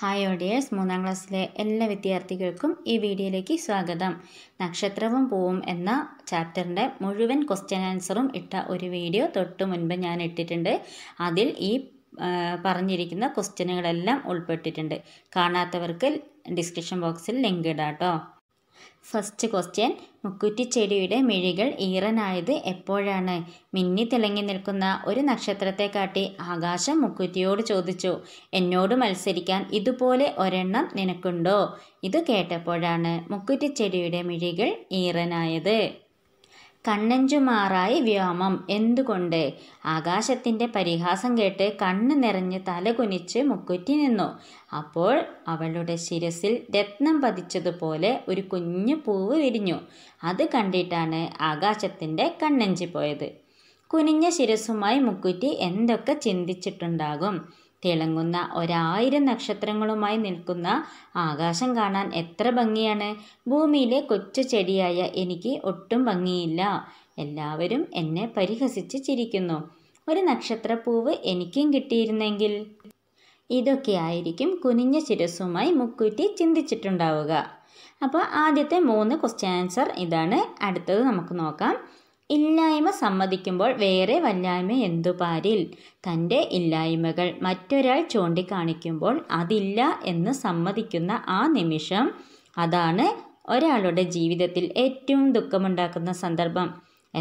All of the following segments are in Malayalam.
ഹായ് ഓഡിയേഴ്സ് മൂന്നാം ക്ലാസ്സിലെ എല്ലാ വിദ്യാർത്ഥികൾക്കും ഈ വീഡിയോയിലേക്ക് സ്വാഗതം നക്ഷത്രവും പൂവും എന്ന ചാപ്റ്ററിൻ്റെ മുഴുവൻ ക്വസ്റ്റ്യൻ ആൻസറും ഇട്ട ഒരു വീഡിയോ തൊട്ട് മുൻപ് ഞാൻ ഇട്ടിട്ടുണ്ട് അതിൽ ഈ പറഞ്ഞിരിക്കുന്ന ക്വസ്റ്റ്യനുകളെല്ലാം ഉൾപ്പെട്ടിട്ടുണ്ട് കാണാത്തവർക്ക് ഡിസ്ക്രിപ്ഷൻ ബോക്സിൽ ലിങ്ക് ഇടാം കേട്ടോ ഫസ്റ്റ് ക്വസ്റ്റ്യൻ മുക്കുറ്റിച്ചെടിയുടെ മിഴികൾ ഈറനായത് എപ്പോഴാണ് മിന്നി തിളങ്ങി നിൽക്കുന്ന ഒരു നക്ഷത്രത്തെ കാട്ടി ആകാശം മുക്കുറ്റിയോട് ചോദിച്ചു എന്നോട് മത്സരിക്കാൻ ഇതുപോലെ ഒരെണ്ണം നിനക്കുണ്ടോ ഇത് കേട്ടപ്പോഴാണ് മുക്കുറ്റിച്ചെടിയുടെ മിഴികൾ ഈറനായത് കണ്ണഞ്ചുമാറായി വ്യോമം എന്തുകൊണ്ട് ആകാശത്തിൻ്റെ പരിഹാസം കേട്ട് കണ്ണ് നിറഞ്ഞ് തലകുനിച്ച് മുക്കുറ്റി നിന്നു അപ്പോൾ അവളുടെ ശിരസിൽ രത്നം പതിച്ചതുപോലെ ഒരു കുഞ്ഞു പൂവ് വിരിഞ്ഞു അത് കണ്ടിട്ടാണ് ആകാശത്തിൻ്റെ കണ്ണഞ്ചി പോയത് കുനിഞ്ഞ ശിരസുമായി മുക്കുറ്റി എന്തൊക്കെ ചിന്തിച്ചിട്ടുണ്ടാകും തിളങ്ങുന്ന ഒരായിരം നക്ഷത്രങ്ങളുമായി നിൽക്കുന്ന ആകാശം കാണാൻ എത്ര ഭംഗിയാണ് ഭൂമിയിലെ കൊച്ചു ചെടിയായ എനിക്ക് ഒട്ടും ഭംഗിയില്ല എല്ലാവരും എന്നെ പരിഹസിച്ച് ചിരിക്കുന്നു ഒരു നക്ഷത്രപ്പൂവ് എനിക്കും കിട്ടിയിരുന്നെങ്കിൽ ഇതൊക്കെയായിരിക്കും കുനിഞ്ഞ ശിരസുമായി മുക്കൂറ്റി ചിന്തിച്ചിട്ടുണ്ടാവുക അപ്പോൾ ആദ്യത്തെ മൂന്ന് ക്വസ്റ്റ്യൻ ആൻസർ ഇതാണ് അടുത്തത് നമുക്ക് നോക്കാം ഇല്ലായ്മ സമ്മതിക്കുമ്പോൾ വേറെ വല്ലായ്മ എന്തു പാരിൽ തൻ്റെ ഇല്ലായ്മകൾ മറ്റൊരാൾ ചൂണ്ടിക്കാണിക്കുമ്പോൾ അതില്ല എന്ന് സമ്മതിക്കുന്ന ആ നിമിഷം അതാണ് ഒരാളുടെ ജീവിതത്തിൽ ഏറ്റവും ദുഃഖമുണ്ടാക്കുന്ന സന്ദർഭം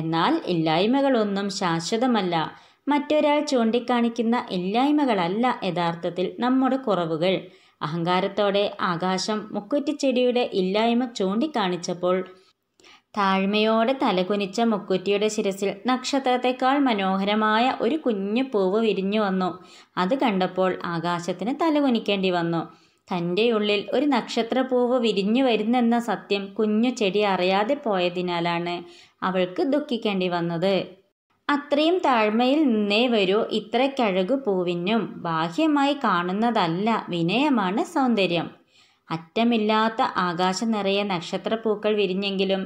എന്നാൽ ഇല്ലായ്മകളൊന്നും ശാശ്വതമല്ല മറ്റൊരാൾ ചൂണ്ടിക്കാണിക്കുന്ന ഇല്ലായ്മകളല്ല യഥാർത്ഥത്തിൽ നമ്മുടെ കുറവുകൾ അഹങ്കാരത്തോടെ ആകാശം മുക്കുറ്റിച്ചെടിയുടെ ഇല്ലായ്മ ചൂണ്ടിക്കാണിച്ചപ്പോൾ താഴ്മയോടെ തലകുനിച്ച മുക്കുറ്റിയുടെ ശിരസിൽ നക്ഷത്രത്തെക്കാൾ മനോഹരമായ ഒരു കുഞ്ഞു പൂവ് വിരിഞ്ഞു വന്നു അത് കണ്ടപ്പോൾ ആകാശത്തിന് തലകുനിക്കേണ്ടി വന്നു തൻ്റെ ഉള്ളിൽ ഒരു നക്ഷത്ര പൂവ് വിരിഞ്ഞു വരുന്നെന്ന സത്യം കുഞ്ഞു ചെടി അറിയാതെ പോയതിനാലാണ് അവൾക്ക് ദുഃഖിക്കേണ്ടി വന്നത് അത്രയും താഴ്മയിൽ നിന്നേ വരൂ ഇത്രക്കഴകു പൂവിനും ബാഹ്യമായി കാണുന്നതല്ല വിനയമാണ് സൗന്ദര്യം അറ്റമില്ലാത്ത ആകാശം നിറയെ നക്ഷത്രപ്പൂക്കൾ വിരിഞ്ഞെങ്കിലും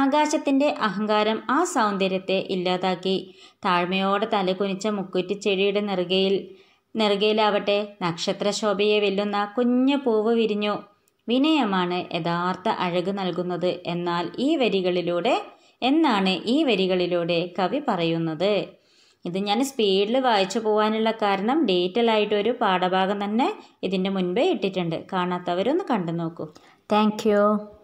ആകാശത്തിൻ്റെ അഹങ്കാരം ആ സൗന്ദര്യത്തെ ഇല്ലാതാക്കി താഴ്മയോടെ തലകുനിച്ച മുക്കുറ്റി ചെടിയുടെ നെറുകയിൽ നെറുകയിലാവട്ടെ നക്ഷത്രശോഭയെ വെല്ലുന്ന കുഞ്ഞു പൂവ് വിരിഞ്ഞു വിനയമാണ് യഥാർത്ഥ അഴക് നൽകുന്നത് എന്നാൽ ഈ വരികളിലൂടെ എന്നാണ് ഈ വരികളിലൂടെ കവി പറയുന്നത് ഇത് ഞാൻ സ്പീഡിൽ വായിച്ചു പോകാനുള്ള കാരണം ഡീറ്റെയിൽ ആയിട്ട് ഒരു പാഠഭാഗം തന്നെ ഇതിൻ്റെ മുൻപേ ഇട്ടിട്ടുണ്ട് കാണാത്തവരൊന്ന് കണ്ടു നോക്കൂ താങ്ക്